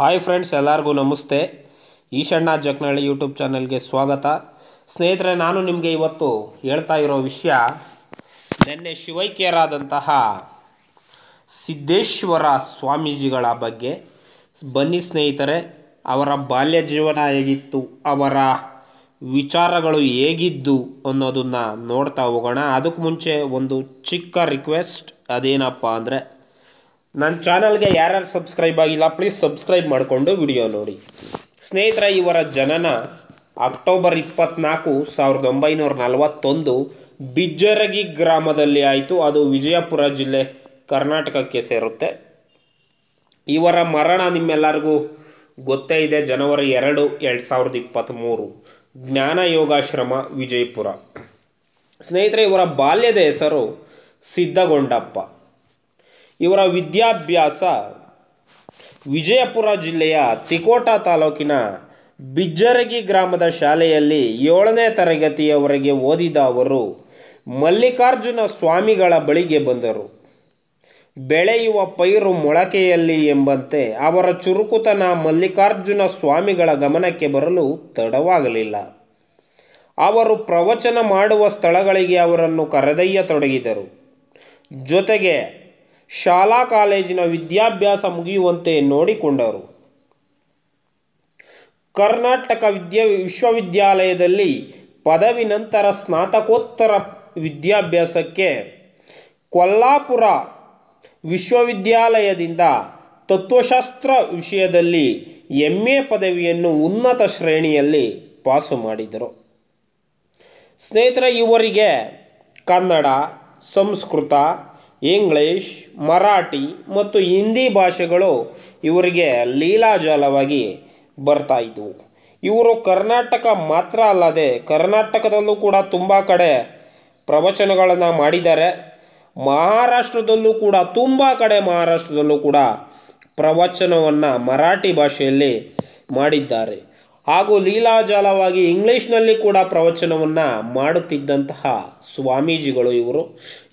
hi friends ಎಲ್ಲರಿಗೂ ನಮಸ್ತೆ Eshanna ಜಕ್ನಳ್ಳಿ YouTube ಚಾನಲ್ಗೆ ಸ್ವಾಗತ ಸ್ನೇಹಿತರೆ ನಾನು ನಿಮಗೆ ಇವತ್ತು ಹೇಳ್ತಾ ಇರೋ ವಿಷಯ ನಿನ್ನೆ ಶಿವೈಕ್ಯರಾದಂತಹ ಸಿದ್ದೇಶ್ವರ ಸ್ವಾಮೀಜಿಗಳ ಬಗ್ಗೆ ಬನ್ನಿ ಸ್ನೇಹಿತರೆ ಅವರ ಬಾಲ್ಯ ಜೀವನ ಹೇಗಿತ್ತು ಅವರ ವಿಚಾರಗಳು ಹೇಗಿದ್ದು ಅನ್ನೋದನ್ನು ನೋಡ್ತಾ ಹೋಗೋಣ ಅದಕ್ಕೆ ಮುಂಚೆ ಒಂದು ಚಿಕ್ಕ ರಿಕ್ವೆಸ್ಟ್ ಅದೇನಪ್ಪ ಅಂದರೆ ನನ್ನ ಚಾನಲ್ಗೆ ಯಾರ್ಯಾರು ಸಬ್ಸ್ಕ್ರೈಬ್ ಆಗಿಲ್ಲ ಪ್ಲೀಸ್ ಸಬ್ಸ್ಕ್ರೈಬ್ ಮಾಡಿಕೊಂಡು ವಿಡಿಯೋ ನೋಡಿ ಸ್ನೇಹಿತರ ಇವರ ಜನನ ಅಕ್ಟೋಬರ್ ಇಪ್ಪತ್ನಾಲ್ಕು ಸಾವಿರದ ಒಂಬೈನೂರ ನಲವತ್ತೊಂದು ಬಿಜ್ಜರಗಿ ಗ್ರಾಮದಲ್ಲಿ ಆಯಿತು ಅದು ವಿಜಯಪುರ ಜಿಲ್ಲೆ ಕರ್ನಾಟಕಕ್ಕೆ ಸೇರುತ್ತೆ ಇವರ ಮರಣ ನಿಮ್ಮೆಲ್ಲರಿಗೂ ಗೊತ್ತೇ ಇದೆ ಜನವರಿ ಎರಡು ಎರಡು ಸಾವಿರದ ಇಪ್ಪತ್ತ್ಮೂರು ಜ್ಞಾನ ಯೋಗಾಶ್ರಮ ವಿಜಯಪುರ ಸ್ನೇಹಿತರೆ ಇವರ ಬಾಲ್ಯದ ಹೆಸರು ಸಿದ್ಧಗೊಂಡಪ್ಪ ಇವರ ವಿದ್ಯಾಭ್ಯಾಸ ವಿಜಯಪುರ ಜಿಲ್ಲೆಯ ತಿಕೋಟ ತಾಲೂಕಿನ ಬಿಜ್ಜರಗಿ ಗ್ರಾಮದ ಶಾಲೆಯಲ್ಲಿ ಏಳನೇ ತರಗತಿಯವರೆಗೆ ಓದಿದ ಅವರು ಮಲ್ಲಿಕಾರ್ಜುನ ಸ್ವಾಮಿಗಳ ಬಳಿಗೆ ಬಂದರು ಬೆಳೆಯುವ ಪೈರು ಮೊಳಕೆಯಲ್ಲಿ ಎಂಬಂತೆ ಅವರ ಚುರುಕುತನ ಮಲ್ಲಿಕಾರ್ಜುನ ಸ್ವಾಮಿಗಳ ಗಮನಕ್ಕೆ ಬರಲು ತಡವಾಗಲಿಲ್ಲ ಅವರು ಪ್ರವಚನ ಮಾಡುವ ಸ್ಥಳಗಳಿಗೆ ಅವರನ್ನು ಕರೆದೊಯ್ಯತೊಡಗಿದರು ಜೊತೆಗೆ ಶಾಲಾ ಕಾಲೇಜಿನ ವಿದ್ಯಾಭ್ಯಾಸ ಮುಗಿಯುವಂತೆ ನೋಡಿಕೊಂಡರು ಕರ್ನಾಟಕ ವಿದ್ಯಾ ವಿಶ್ವವಿದ್ಯಾಲಯದಲ್ಲಿ ಪದವಿ ನಂತರ ಸ್ನಾತಕೋತ್ತರ ವಿದ್ಯಾಭ್ಯಾಸಕ್ಕೆ ಕೊಲ್ಲಾಪುರ ವಿಶ್ವವಿದ್ಯಾಲಯದಿಂದ ತತ್ವಶಾಸ್ತ್ರ ವಿಷಯದಲ್ಲಿ ಎಂ ಎ ಪದವಿಯನ್ನು ಉನ್ನತ ಶ್ರೇಣಿಯಲ್ಲಿ ಪಾಸು ಮಾಡಿದರು ಸ್ನೇಹಿತರ ಇವರಿಗೆ ಕನ್ನಡ ಸಂಸ್ಕೃತ ಇಂಗ್ಲಿಷ್ ಮರಾಠಿ ಮತ್ತು ಹಿಂದಿ ಭಾಷೆಗಳು ಇವರಿಗೆ ಲೀಲಾಜಾಲವಾಗಿ ಬರ್ತಾ ಇದ್ದವು ಇವರು ಕರ್ನಾಟಕ ಮಾತ್ರ ಅಲ್ಲದೆ ಕರ್ನಾಟಕದಲ್ಲೂ ಕೂಡ ತುಂಬ ಕಡೆ ಪ್ರವಚನಗಳನ್ನು ಮಾಡಿದ್ದಾರೆ ಮಹಾರಾಷ್ಟ್ರದಲ್ಲೂ ಕೂಡ ತುಂಬ ಕಡೆ ಮಹಾರಾಷ್ಟ್ರದಲ್ಲೂ ಕೂಡ ಪ್ರವಚನವನ್ನು ಮರಾಠಿ ಭಾಷೆಯಲ್ಲಿ ಮಾಡಿದ್ದಾರೆ ಹಾಗೂ ಲೀಲಾಜಾಲವಾಗಿ ಇಂಗ್ಲೀಷ್ನಲ್ಲಿ ಕೂಡ ಪ್ರವಚನವನ್ನು ಮಾಡುತ್ತಿದ್ದಂತಹ ಸ್ವಾಮೀಜಿಗಳು ಇವರು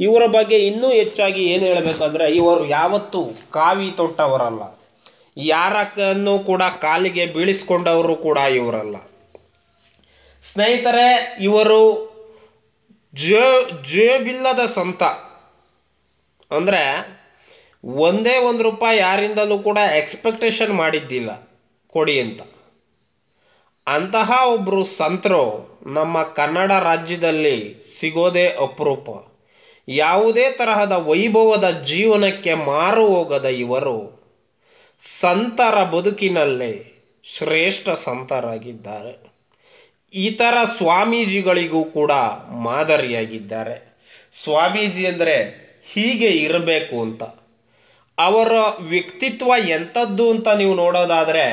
ಇವರ ಬಗ್ಗೆ ಇನ್ನೂ ಹೆಚ್ಚಾಗಿ ಏನು ಹೇಳಬೇಕಂದ್ರೆ ಇವರು ಯಾವತ್ತೂ ಕಾವಿ ತೊಟ್ಟವರಲ್ಲ ಯಾರನ್ನು ಕೂಡ ಕಾಲಿಗೆ ಬೀಳಿಸ್ಕೊಂಡವರು ಕೂಡ ಇವರಲ್ಲ ಸ್ನೇಹಿತರೆ ಇವರು ಜೋ ಜೇಬಿಲ್ಲದ ಸಂತ ಅಂದರೆ ಒಂದೇ ಒಂದು ರೂಪಾಯಿ ಯಾರಿಂದಲೂ ಕೂಡ ಎಕ್ಸ್ಪೆಕ್ಟೇಷನ್ ಮಾಡಿದ್ದಿಲ್ಲ ಕೊಡಿ ಅಂತ ಅಂತಹ ಒಬ್ಬರು ಸಂತರು ನಮ್ಮ ಕನ್ನಡ ರಾಜ್ಯದಲ್ಲಿ ಸಿಗೋದೇ ಅಪರೂಪ ಯಾವುದೇ ತರಹದ ವೈಭವದ ಜೀವನಕ್ಕೆ ಮಾರು ಹೋಗದ ಇವರು ಸಂತರ ಬದುಕಿನಲ್ಲಿ ಶ್ರೇಷ್ಠ ಸಂತರಾಗಿದ್ದಾರೆ ಇತರ ಸ್ವಾಮೀಜಿಗಳಿಗೂ ಕೂಡ ಮಾದರಿಯಾಗಿದ್ದಾರೆ ಸ್ವಾಮೀಜಿ ಅಂದರೆ ಹೀಗೆ ಇರಬೇಕು ಅಂತ ಅವರ ವ್ಯಕ್ತಿತ್ವ ಎಂಥದ್ದು ಅಂತ ನೀವು ನೋಡೋದಾದರೆ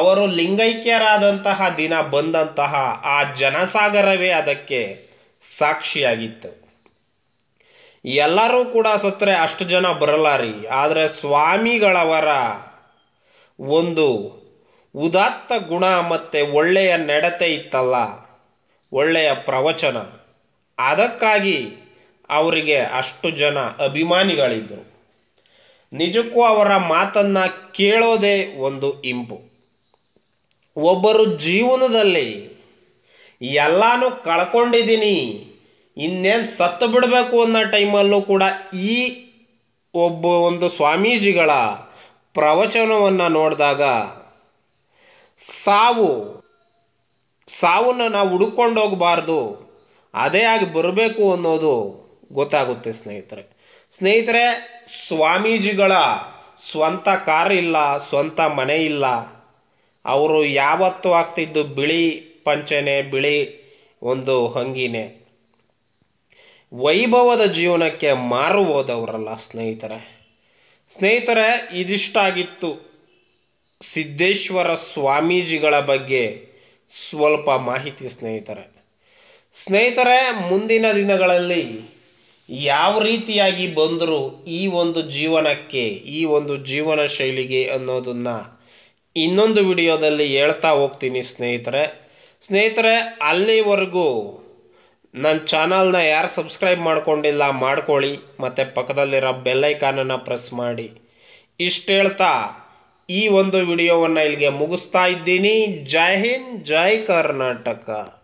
ಅವರು ಲಿಂಗೈಕ್ಯರಾದಂತಹ ದಿನ ಬಂದಂತಹ ಆ ಜನಸಾಗರವೇ ಅದಕ್ಕೆ ಸಾಕ್ಷಿಯಾಗಿತ್ತು ಎಲ್ಲರೂ ಕೂಡ ಸತ್ತರೆ ಅಷ್ಟು ಜನ ಬರಲಾರಿ ಆದರೆ ಸ್ವಾಮಿಗಳವರ ಒಂದು ಉದಾತ್ತ ಗುಣ ಮತ್ತು ಒಳ್ಳೆಯ ನಡತೆ ಇತ್ತಲ್ಲ ಒಳ್ಳೆಯ ಪ್ರವಚನ ಅದಕ್ಕಾಗಿ ಅವರಿಗೆ ಅಷ್ಟು ಜನ ಅಭಿಮಾನಿಗಳಿದ್ದರು ನಿಜಕ್ಕೂ ಅವರ ಮಾತನ್ನು ಕೇಳೋದೇ ಒಂದು ಇಂಪು ಒಬ್ಬರು ಜೀವನದಲ್ಲಿ ಎಲ್ಲನೂ ಕಳ್ಕೊಂಡಿದ್ದೀನಿ ಇನ್ನೇನು ಸತ್ತು ಬಿಡಬೇಕು ಅನ್ನೋ ಟೈಮಲ್ಲೂ ಕೂಡ ಈ ಒಬ್ಬ ಒಂದು ಸ್ವಾಮೀಜಿಗಳ ಪ್ರವಚನವನ್ನು ನೋಡಿದಾಗ ಸಾವು ಸಾವನ್ನ ನಾವು ಹುಡುಕೊಂಡು ಹೋಗಬಾರ್ದು ಅದೇ ಆಗಿ ಬರಬೇಕು ಅನ್ನೋದು ಗೊತ್ತಾಗುತ್ತೆ ಸ್ನೇಹಿತರೆ ಸ್ನೇಹಿತರೆ ಸ್ವಾಮೀಜಿಗಳ ಸ್ವಂತ ಕಾರಿಲ್ಲ ಸ್ವಂತ ಮನೆ ಇಲ್ಲ ಅವರು ಯಾವತ್ತೂ ಹಾಕ್ತಿದ್ದು ಬಿಳಿ ಪಂಚನೆ ಬಿಳಿ ಒಂದು ಹಂಗಿನೇ ವೈಭವದ ಜೀವನಕ್ಕೆ ಮಾರು ಹೋದವರಲ್ಲ ಸ್ನೇಹಿತರೆ ಸ್ನೇಹಿತರೆ ಇದಿಷ್ಟಾಗಿತ್ತು ಸಿದ್ದೇಶ್ವರ ಸ್ವಾಮೀಜಿಗಳ ಬಗ್ಗೆ ಸ್ವಲ್ಪ ಮಾಹಿತಿ ಸ್ನೇಹಿತರೆ ಸ್ನೇಹಿತರೆ ಮುಂದಿನ ದಿನಗಳಲ್ಲಿ ಯಾವ ರೀತಿಯಾಗಿ ಬಂದರೂ ಈ ಒಂದು ಜೀವನಕ್ಕೆ ಈ ಒಂದು ಜೀವನ ಶೈಲಿಗೆ ಅನ್ನೋದನ್ನು ಇನ್ನೊಂದು ವಿಡಿಯೋದಲ್ಲಿ ಹೇಳ್ತಾ ಹೋಗ್ತೀನಿ ಸ್ನೇಹಿತರೆ ಸ್ನೇಹಿತರೆ ಅಲ್ಲಿವರೆಗೂ ನನ್ನ ಚಾನಲ್ನ ಯಾರು ಸಬ್ಸ್ಕ್ರೈಬ್ ಮಾಡಿಕೊಂಡಿಲ್ಲ ಮಾಡ್ಕೊಳ್ಳಿ ಮತ್ತು ಪಕ್ಕದಲ್ಲಿರೋ ಬೆಲ್ಲೈಕಾನನ್ನು ಪ್ರೆಸ್ ಮಾಡಿ ಇಷ್ಟು ಹೇಳ್ತಾ ಈ ಒಂದು ವಿಡಿಯೋವನ್ನು ಇಲ್ಲಿಗೆ ಮುಗಿಸ್ತಾ ಇದ್ದೀನಿ ಜೈ ಹಿಂದ್ ಜೈ ಕರ್ನಾಟಕ